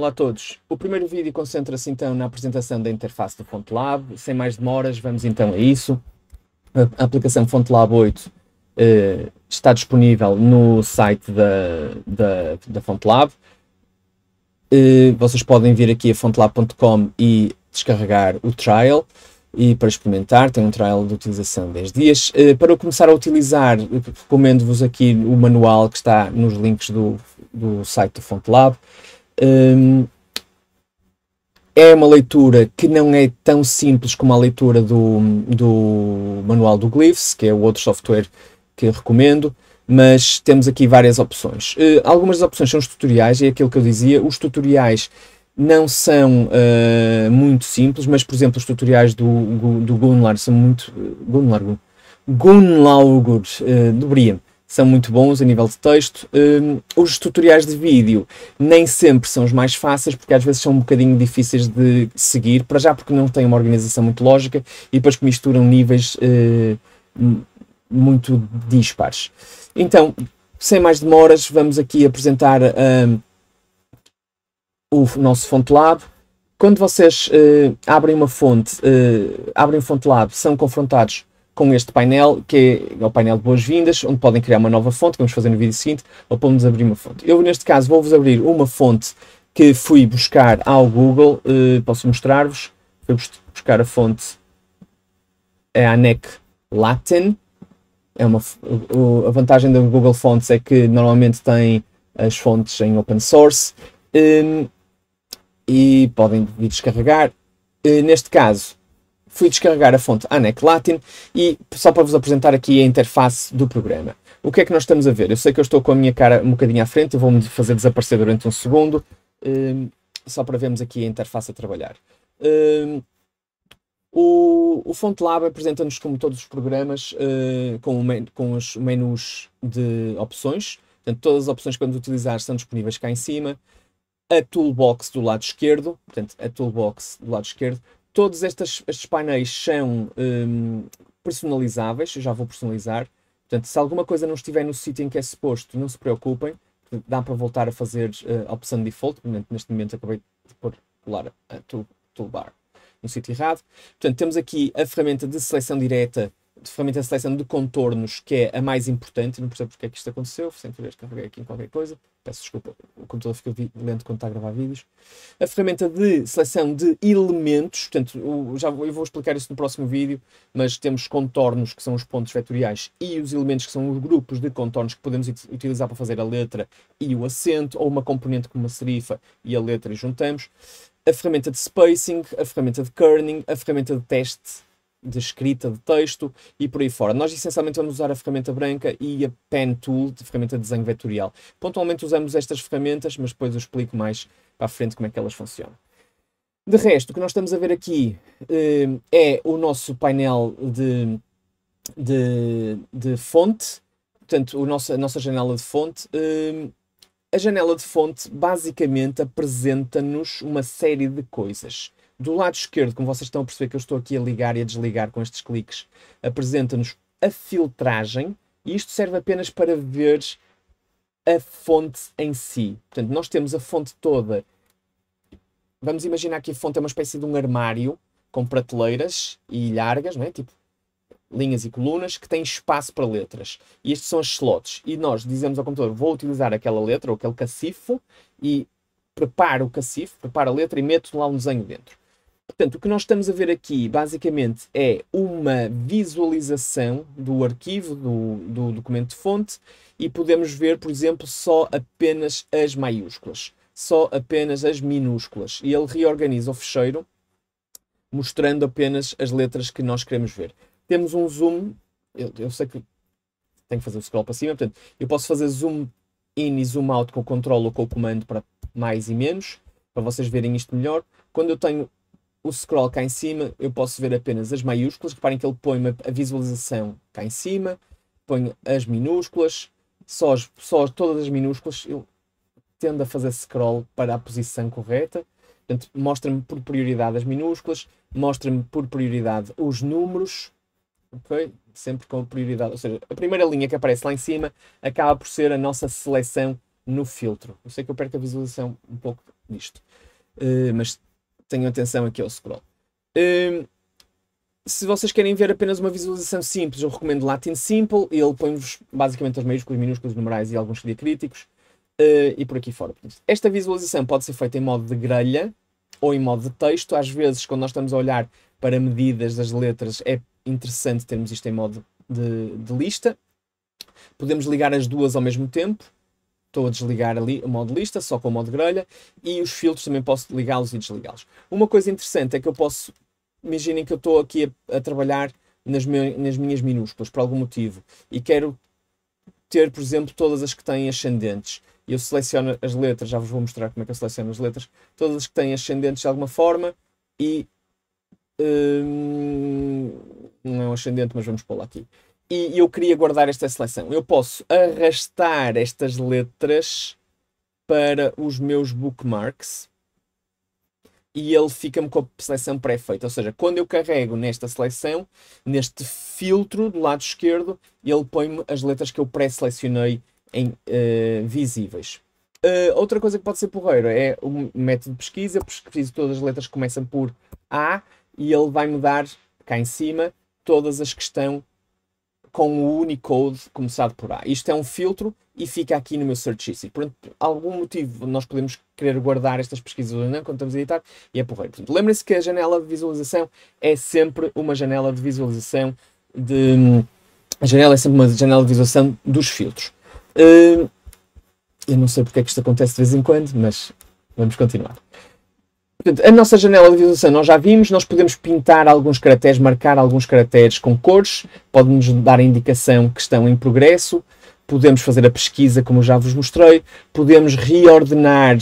Olá a todos. O primeiro vídeo concentra-se então na apresentação da interface do FontLab. Sem mais demoras, vamos então a isso. A aplicação FontLab 8 eh, está disponível no site da, da, da FontLab. Eh, vocês podem vir aqui a fontlab.com e descarregar o trial e para experimentar, tem um trial de utilização de 10 dias. Eh, para começar a utilizar, recomendo-vos aqui o manual que está nos links do, do site do FontLab. Um, é uma leitura que não é tão simples como a leitura do, do manual do Glyphs, que é o outro software que eu recomendo, mas temos aqui várias opções. Uh, algumas das opções são os tutoriais, é aquilo que eu dizia, os tutoriais não são uh, muito simples, mas por exemplo os tutoriais do, do Gunlar são muito... Eh, Gunlar, Gunlaugur, uh, do Brian, são muito bons a nível de texto. Um, os tutoriais de vídeo nem sempre são os mais fáceis, porque às vezes são um bocadinho difíceis de seguir, para já porque não têm uma organização muito lógica e depois que misturam níveis uh, muito dispares. Então, sem mais demoras, vamos aqui apresentar hum, o nosso fonte lado quando vocês uh, abrem uma fonte, uh, abrem o Fonte lado são confrontados com este painel, que é, é o painel de boas-vindas, onde podem criar uma nova fonte, que vamos fazer no vídeo seguinte, ou podemos abrir uma fonte. Eu, neste caso, vou-vos abrir uma fonte que fui buscar ao Google, uh, posso mostrar-vos, fui buscar a fonte é a ANEC Latin, é uma, o, a vantagem do Google Fonts é que normalmente tem as fontes em open source um, ehm, e podem vir descarregar. Uh, neste caso, fui descarregar a fonte ANEC Latin e só para vos apresentar aqui a interface do programa. O que é que nós estamos a ver? Eu sei que eu estou com a minha cara um bocadinho à frente, vou-me fazer desaparecer durante um segundo, um, só para vermos aqui a interface a trabalhar. Um, o, o FontLab apresenta-nos, como todos os programas, uh, com, men com os menus de opções. Portanto, todas as opções que vamos utilizar estão disponíveis cá em cima. A toolbox do lado esquerdo, portanto, a toolbox do lado esquerdo Todos estes, estes painéis são um, personalizáveis, eu já vou personalizar. Portanto, se alguma coisa não estiver no sítio em que é suposto, não se preocupem, dá para voltar a fazer uh, a opção default. Neste momento acabei de pôr colar a toolbar no sítio errado. Portanto, temos aqui a ferramenta de seleção direta de ferramenta de seleção de contornos, que é a mais importante, não percebo porque é que isto aconteceu, sem querer carreguei aqui em qualquer coisa, peço desculpa, o computador fica lento quando está a gravar vídeos. A ferramenta de seleção de elementos, portanto, o, já vou, eu vou explicar isso no próximo vídeo, mas temos contornos, que são os pontos vetoriais, e os elementos, que são os grupos de contornos que podemos utilizar para fazer a letra e o acento, ou uma componente como uma serifa e a letra e juntamos. A ferramenta de spacing, a ferramenta de kerning, a ferramenta de teste de escrita de texto e por aí fora. Nós essencialmente vamos usar a ferramenta branca e a Pen Tool, de ferramenta de desenho vetorial. Pontualmente usamos estas ferramentas, mas depois eu explico mais para a frente como é que elas funcionam. De resto, o que nós estamos a ver aqui eh, é o nosso painel de, de, de fonte, portanto, o nosso, a nossa janela de fonte. Eh, a janela de fonte basicamente apresenta-nos uma série de coisas do lado esquerdo, como vocês estão a perceber que eu estou aqui a ligar e a desligar com estes cliques, apresenta-nos a filtragem e isto serve apenas para ver a fonte em si. Portanto, nós temos a fonte toda. Vamos imaginar que a fonte é uma espécie de um armário com prateleiras e largas, não é? Tipo linhas e colunas que têm espaço para letras. E estes são os slots. E nós dizemos ao computador: vou utilizar aquela letra ou aquele cacifo e preparo o cacifo, preparo a letra e meto lá um desenho dentro. Portanto, o que nós estamos a ver aqui, basicamente, é uma visualização do arquivo, do, do documento de fonte, e podemos ver, por exemplo, só apenas as maiúsculas, só apenas as minúsculas. E ele reorganiza o fecheiro, mostrando apenas as letras que nós queremos ver. Temos um zoom, eu, eu sei que tenho que fazer o um scroll para cima, portanto, eu posso fazer zoom in e zoom out com o control ou com o comando para mais e menos, para vocês verem isto melhor. Quando eu tenho o scroll cá em cima, eu posso ver apenas as maiúsculas. Reparem que ele põe a visualização cá em cima, põe as minúsculas, só, as, só todas as minúsculas. Ele tende a fazer scroll para a posição correta. Portanto, mostra-me por prioridade as minúsculas, mostra-me por prioridade os números, ok? Sempre com prioridade. Ou seja, a primeira linha que aparece lá em cima acaba por ser a nossa seleção no filtro. Eu sei que eu perco a visualização um pouco disto, uh, mas Tenham atenção aqui ao scroll. Um, se vocês querem ver apenas uma visualização simples, eu recomendo Latin Simple. Ele põe-vos basicamente os maiúsculos, minúsculos, numerais e alguns diacríticos uh, e por aqui fora. Esta visualização pode ser feita em modo de grelha ou em modo de texto. Às vezes, quando nós estamos a olhar para medidas das letras, é interessante termos isto em modo de, de lista. Podemos ligar as duas ao mesmo tempo. Estou a desligar ali o modo lista, só com o modo grelha, e os filtros também posso ligá-los e desligá-los. Uma coisa interessante é que eu posso, imaginem que eu estou aqui a, a trabalhar nas, nas minhas minúsculas, por algum motivo, e quero ter, por exemplo, todas as que têm ascendentes. Eu seleciono as letras, já vos vou mostrar como é que eu seleciono as letras, todas as que têm ascendentes de alguma forma e. Hum, não é um ascendente, mas vamos pô-la aqui e eu queria guardar esta seleção. Eu posso arrastar estas letras para os meus bookmarks e ele fica-me com a seleção pré-feita. Ou seja, quando eu carrego nesta seleção, neste filtro do lado esquerdo, ele põe-me as letras que eu pré-selecionei em uh, visíveis. Uh, outra coisa que pode ser porreiro é o método de pesquisa. Eu pesquiso todas as letras que começam por A e ele vai-me dar, cá em cima, todas as que estão com o Unicode começado por A. Isto é um filtro e fica aqui no meu search history. Por algum motivo nós podemos querer guardar estas pesquisas ou não é? quando estamos a editar e é porreiro. Portanto, lembrem-se que a janela de visualização é sempre uma janela de visualização de... Hum, a janela é sempre uma janela de visualização dos filtros. Hum, eu não sei porque é que isto acontece de vez em quando, mas vamos continuar. Portanto, a nossa janela de visualização nós já vimos, nós podemos pintar alguns caracteres, marcar alguns caracteres com cores, pode-nos dar a indicação que estão em progresso, podemos fazer a pesquisa, como já vos mostrei, podemos reordenar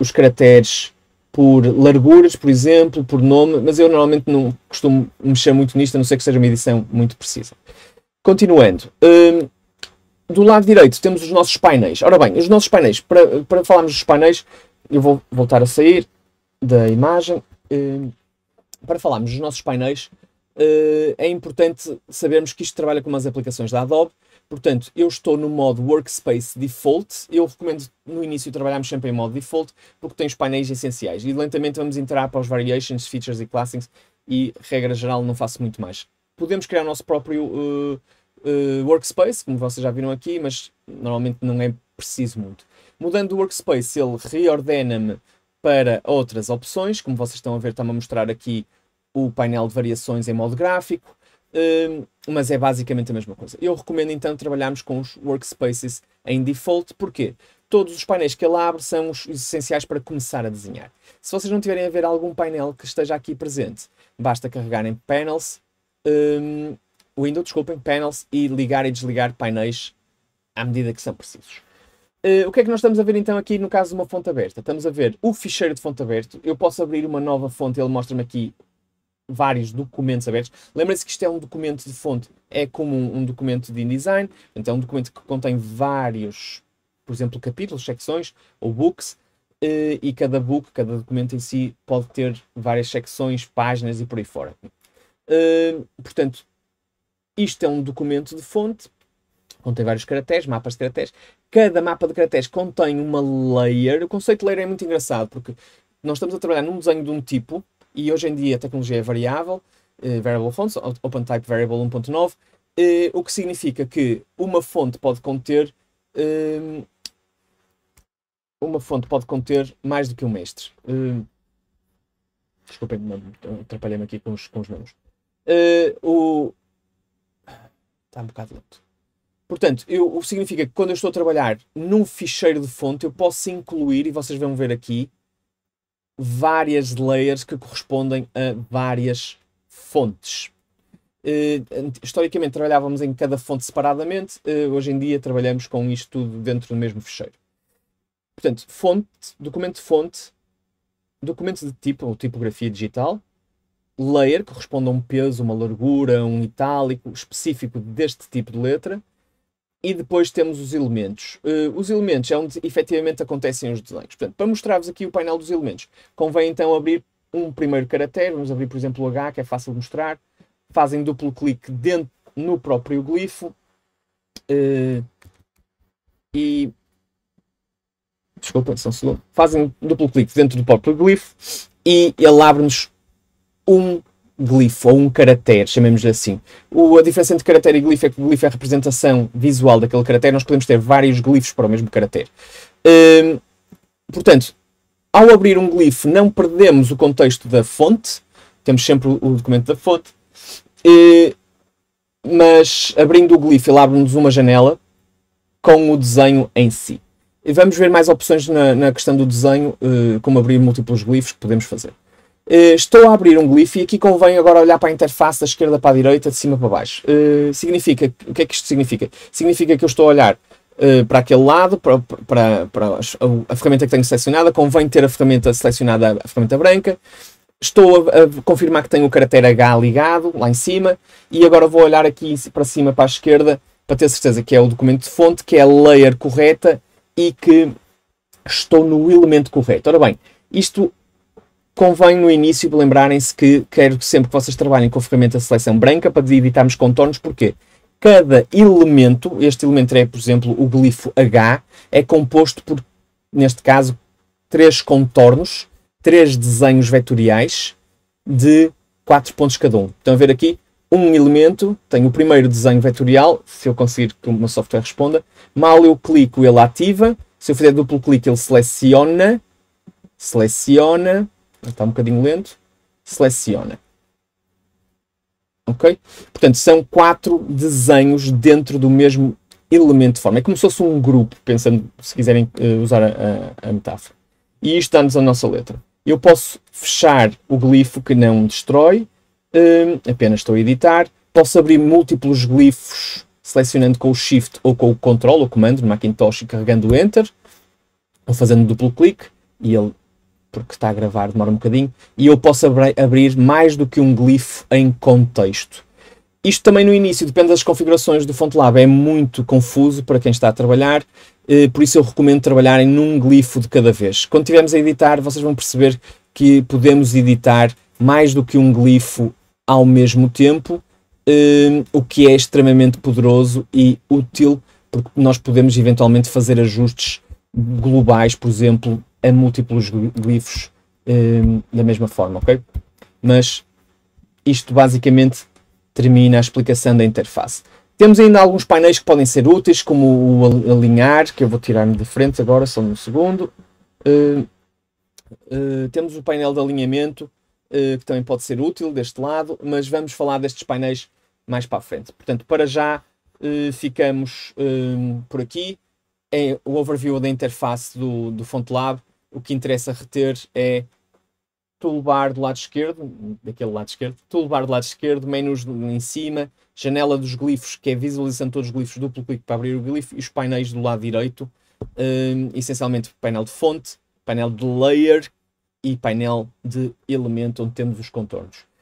os caracteres por larguras, por exemplo, por nome, mas eu normalmente não costumo mexer muito nisto, a não ser que seja uma edição muito precisa. Continuando, hum, do lado direito temos os nossos painéis. Ora bem, os nossos painéis, para, para falarmos dos painéis, eu vou voltar a sair, da imagem. Ehm, para falarmos dos nossos painéis, eh, é importante sabermos que isto trabalha com umas aplicações da Adobe. Portanto, eu estou no modo Workspace Default. Eu recomendo no início trabalharmos sempre em modo Default, porque tem os painéis essenciais. E lentamente vamos entrar para os Variations, Features e Classings. E, regra geral, não faço muito mais. Podemos criar o nosso próprio uh, uh, Workspace, como vocês já viram aqui, mas normalmente não é preciso muito. Mudando o Workspace, ele reordena-me para outras opções, como vocês estão a ver, estão a mostrar aqui o painel de variações em modo gráfico, um, mas é basicamente a mesma coisa. Eu recomendo então trabalharmos com os workspaces em default, porque todos os painéis que ele abre são os essenciais para começar a desenhar. Se vocês não tiverem a ver algum painel que esteja aqui presente, basta em panels, um, window, desculpem, panels e ligar e desligar painéis à medida que são precisos. Eh, o que é que nós estamos a ver então aqui no caso de uma fonte aberta? Estamos a ver o ficheiro de fonte aberto. Eu posso abrir uma nova fonte, ele mostra-me aqui vários documentos abertos. Lembrem-se que isto é um documento de fonte, é como um, um documento de InDesign, então é um documento que contém vários, por exemplo, capítulos, secções ou books, uh, e cada book, cada documento em si, pode ter várias secções, páginas e por aí fora. Uh, portanto, isto é um documento de fonte, contém vários caracteres, mapas de caracteres, cada mapa de caracteres contém uma layer. O conceito de layer é muito engraçado, porque nós estamos a trabalhar num desenho de um tipo, e hoje em dia a tecnologia é variável, eh, variable fonts, OpenType Variable 1.9, eh, o que significa que uma fonte pode conter eh, uma fonte pode conter mais do que um mestre. Eh, desculpem, atrapalhei-me aqui com os, com os nomes. Eh, o... Está um bocado lento. Portanto, eu, significa que quando eu estou a trabalhar num ficheiro de fonte, eu posso incluir, e vocês vão ver aqui, várias layers que correspondem a várias fontes. Uh, historicamente trabalhávamos em cada fonte separadamente, uh, hoje em dia trabalhamos com isto tudo dentro do mesmo ficheiro. Portanto, fonte, documento de fonte, documento de tipo ou tipografia digital, layer, que corresponde a um peso, uma largura, um itálico específico deste tipo de letra, e depois temos os elementos. Uh, os elementos é onde efetivamente acontecem os desenhos. Portanto, para mostrar-vos aqui o painel dos elementos, convém então abrir um primeiro caractere. Vamos abrir, por exemplo, o H, que é fácil de mostrar. Fazem duplo clique dentro, no próprio glifo. Uh, e. Desculpa, só segundo. Fazem duplo clique dentro do próprio glifo e ele abre-nos um glifo ou um caractere, chamemos-lhe assim. O, a diferença entre caractere e glifo é que o glifo é a representação visual daquele caractere, nós podemos ter vários glifos para o mesmo caractere. Hum, portanto, ao abrir um glifo, não perdemos o contexto da fonte, temos sempre o documento da fonte, e, hum, mas abrindo o glifo, ele abre-nos uma janela com o desenho em si. E vamos ver mais opções na, na questão do desenho, hum, como abrir múltiplos glifos que podemos fazer. Eh, estou a abrir um glyph e aqui convém agora olhar para a interface da esquerda para a direita, de cima para baixo. Uh, significa, o que é que isto significa? Significa que eu estou a olhar uh, para aquele lado, para, para, para a, a, ferramenta que tenho selecionada, convém ter a ferramenta selecionada, a ferramenta branca. Estou a, a, confirmar que tenho o caractere H ligado, lá em cima, e agora vou olhar aqui para cima, para a esquerda, para ter certeza que é o documento de fonte, que é a layer correta e que estou no elemento correto. Ora bem, isto Convém no início lembrarem-se que quero que sempre que vocês trabalhem com a ferramenta de seleção branca para editarmos contornos, porquê? Cada elemento, este elemento é, por exemplo, o glifo H, é composto por, neste caso, três contornos, três desenhos vetoriais de quatro pontos cada um. Estão a ver aqui? um elemento, tenho o primeiro desenho vetorial, se eu conseguir que o meu software responda, mal eu clico ele ativa, se eu fizer duplo clique ele seleciona, seleciona, está um bocadinho lento, seleciona. Ok? Portanto, são quatro desenhos dentro do mesmo elemento de forma. É como se fosse um grupo, pensando, se quiserem uh, usar a, a, a, metáfora. E isto dá-nos a nossa letra. Eu posso fechar o glifo que não destrói, eh, apenas estou a editar. Posso abrir múltiplos glifos selecionando com o Shift ou com o Control, o comando no Macintosh e carregando o Enter, ou fazendo duplo clique e ele porque está a gravar, demora um bocadinho, e eu posso abri abrir mais do que um glifo em contexto. Isto também no início depende das configurações do FontLab, é muito confuso para quem está a trabalhar, eh, por isso eu recomendo trabalharem num glifo de cada vez. Quando estivermos a editar, vocês vão perceber que podemos editar mais do que um glifo ao mesmo tempo, eh, o que é extremamente poderoso e útil, porque nós podemos eventualmente fazer ajustes globais, por exemplo, a múltiplos glifos um, da mesma forma, ok? Mas isto basicamente termina a explicação da interface. Temos ainda alguns painéis que podem ser úteis, como o alinhar, que eu vou tirar-me de frente agora, só um segundo. Uh, uh, temos o painel de alinhamento, uh, que também pode ser útil deste lado, mas vamos falar destes painéis mais para a frente. Portanto, para já ficamos por aqui. É o overview da interface do, do FontLab o que interessa reter é toolbar do lado esquerdo, daquele lado esquerdo, toolbar do lado esquerdo, menus em cima, janela dos glifos, que é visualizando todos os glifos, duplo clique para abrir o glifo, e os painéis do lado direito, um, essencialmente painel de fonte, painel de layer e painel de elemento, onde temos os contornos.